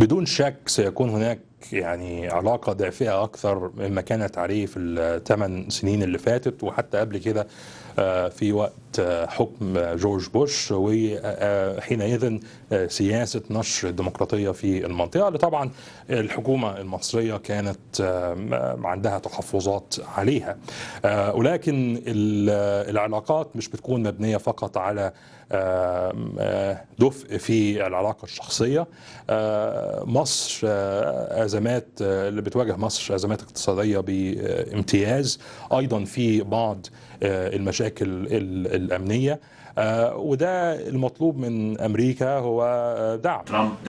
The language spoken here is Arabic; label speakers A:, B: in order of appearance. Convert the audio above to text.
A: بدون شك سيكون هناك يعني علاقه دافئه اكثر مما كانت عليه في الثمان سنين اللي فاتت وحتى قبل كده آه، في وقت آه، حكم جورج بوش وحينئذ آه، سياسه نشر الديمقراطيه في المنطقه اللي طبعا الحكومه المصريه كانت عندها تحفظات عليها ولكن العلاقات مش بتكون مبنيه فقط على دفء في العلاقه الشخصيه مصر الازمات آه، اللي بتواجه مصر ازمات اقتصاديه بامتياز ايضا في بعض آه، المشاكل الامنيه آه، وده المطلوب من امريكا هو دعم